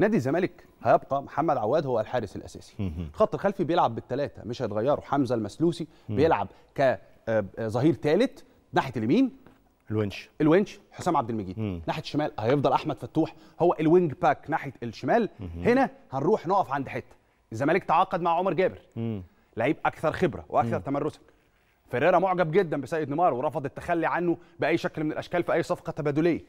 نادي الزمالك هيبقى محمد عواد هو الحارس الاساسي الخط الخلفي بيلعب بالثلاثه مش هيتغيروا حمزه المسلوسي بيلعب كظهير آه، آه، ثالث ناحيه اليمين الونش الونش حسام عبد المجيد مم. ناحيه الشمال هيفضل احمد فتوح هو الوينج باك ناحيه الشمال مم. هنا هنروح نقف عند حته الزمالك تعاقد مع عمر جابر لعيب اكثر خبره واكثر تمرسا فيريرا معجب جدا بسيد نيمار ورفض التخلي عنه باي شكل من الاشكال في اي صفقه تبادليه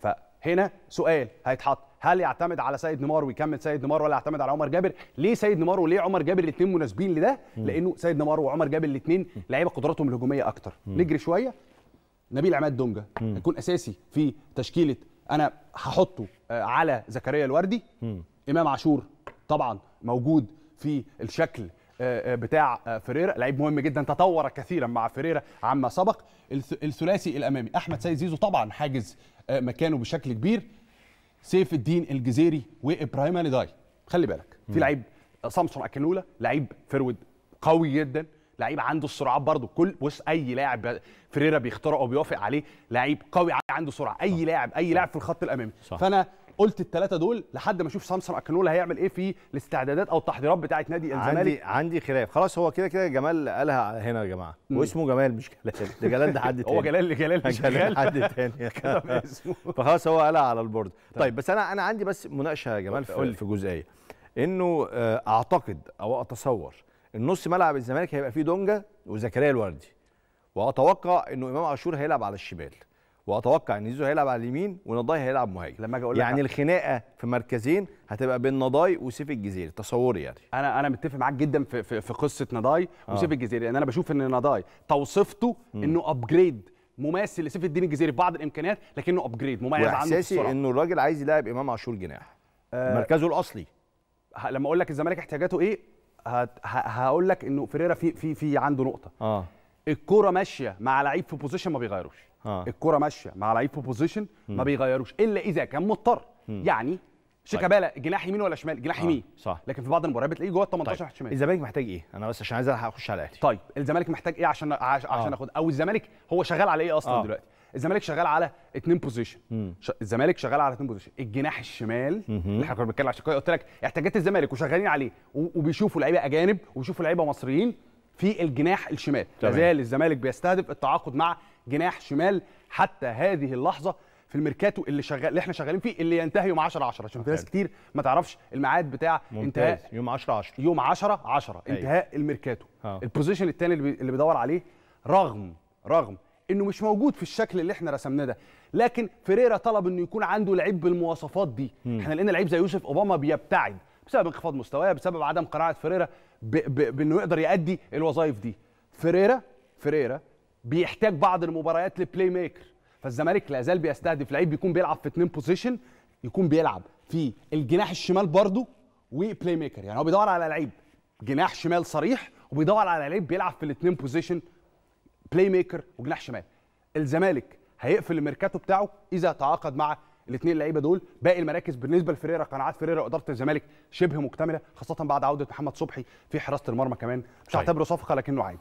فهنا سؤال هيتحط هل يعتمد على سيد نيمار ويكمل سيد نيمار ولا يعتمد على عمر جابر ليه سيد نيمار وليه عمر جابر الاثنين مناسبين لده لانه سيد نيمار وعمر جابر الاثنين لعيبه قدراتهم الهجوميه اكتر نجري شويه نبيل عماد دونجا هيكون اساسي في تشكيله انا هحطه آه، على زكريا الوردي امام عاشور طبعا موجود في الشكل آه، آه، بتاع فريرا لعيب مهم جدا تطور كثيرا مع فريرا عما سبق الثلاثي الامامي احمد سيد زيزو طبعا حاجز مكانه بشكل كبير سيف الدين الجزيري وابراهيم الداي خلي بالك في لعيب سامسون اكينولا لعيب فرود قوي جدا لعيب عنده السرعات برضه كل بص اي لاعب فريرا او وبيوافق عليه لعيب قوي عنده سرعه اي لاعب اي لاعب في الخط الامامي صح. فانا قلت الثلاثه دول لحد ما اشوف سامسونج اكنولا هيعمل ايه في الاستعدادات او التحضيرات بتاعه نادي الزمالك عندي عندي خلاف خلاص هو كده كده جمال قالها هنا يا جماعه مم. واسمه جمال مش جلال ده جلال ده حد تاني هو جلال جلال مش جلال حد تاني فخلاص هو قالها على البورد طيب, طيب بس انا انا عندي بس مناقشه يا جمال في, في جزئيه انه آه، اعتقد او اتصور ان نص ملعب الزمالك هيبقى فيه دونجا وزكريا الوردي واتوقع انه امام عاشور هيلعب على الشمال واتوقع ان زيزو هيلعب على اليمين ونضاي هيلعب مهاجم لما اجي اقول يعني الخناقه في مركزين هتبقى بين نضاي وسيف الجزيري تصوري يعني انا انا متفق معاك جدا في في, في قصه نضاي وسيف آه. الجزيري لان انا بشوف ان نضاي توصيفته انه ابجريد مماثل لسيف الدين الجزيري في بعض الامكانيات لكنه ابجريد مميز عنه اساسي انه الراجل عايز يلاعب امام عاشور جناح آه مركزه الاصلي لما اقول لك الزمالك احتياجاته ايه هقول لك انه فيريرا في في في عنده نقطه اه الكوره ماشيه مع لعيب في بوزيشن ما بيغيروش آه. الكوره ماشيه مع لعيب في بوزيشن ما بيغيروش الا اذا كان مضطر م. يعني شيكابالا طيب. جناح يمين ولا شمال جناح آه. يمين صح لكن في بعض المباريات بتلاقيه جوه ال 18 طيب. واحد شمال الزمالك محتاج ايه انا بس عشان عايز اخش على الاهلي طيب الزمالك محتاج ايه عشان آه. عشان آه. اخد او الزمالك هو شغال على ايه اصلا آه. دلوقتي الزمالك شغال على اثنين بوزيشن ش... الزمالك شغال على اثنين بوزيشن الجناح الشمال مم. اللي احنا كنا بنتكلم عشان قلت لك احتياجات الزمالك وشغالين عليه و... وبيشوفوا لعيبه اجانب وبيشوفوا لعيبه مصريين في الجناح الشمال لا زال الزمالك بيستهدف التعاقد مع جناح شمال حتى هذه اللحظه في الميركاتو اللي شغال اللي احنا شغالين فيه اللي ينتهي يوم 10 10 عشان في ناس كتير ما تعرفش الميعاد بتاع ممتاز. انتهاء يوم 10 10 يوم 10 10 أيوه. انتهاء الميركاتو البوزيشن الثاني اللي بيدور عليه رغم رغم انه مش موجود في الشكل اللي احنا رسمناه ده لكن فريرا طلب انه يكون عنده لعيب بالمواصفات دي م. احنا لقينا لعيب زي يوسف اوباما بيبتعد بسبب انخفاض مستواه بسبب عدم قناعه فيريرا بانه يقدر يأدي الوظائف دي فيريرا فيريرا بيحتاج بعض المباريات لبلاي ميكر فالزمالك لا زال بيستهدف لعيب بيكون بيلعب في اتنين بوزيشن يكون بيلعب في الجناح الشمال برضه وبلاي ميكر يعني هو بيدور على لعيب جناح شمال صريح وبيدور على لعيب بيلعب في الاثنين بوزيشن بلاي ميكر وجناح شمال الزمالك هيقفل الميركاتو بتاعه اذا تعاقد مع الاثنين اللعيبه دول باقي المراكز بالنسبه لفريرا قناعات فريرا واداره الزمالك شبه مكتمله خاصه بعد عوده محمد صبحي في حراسه المرمى كمان مش طيب. هعتبره صفقه لكنه عادي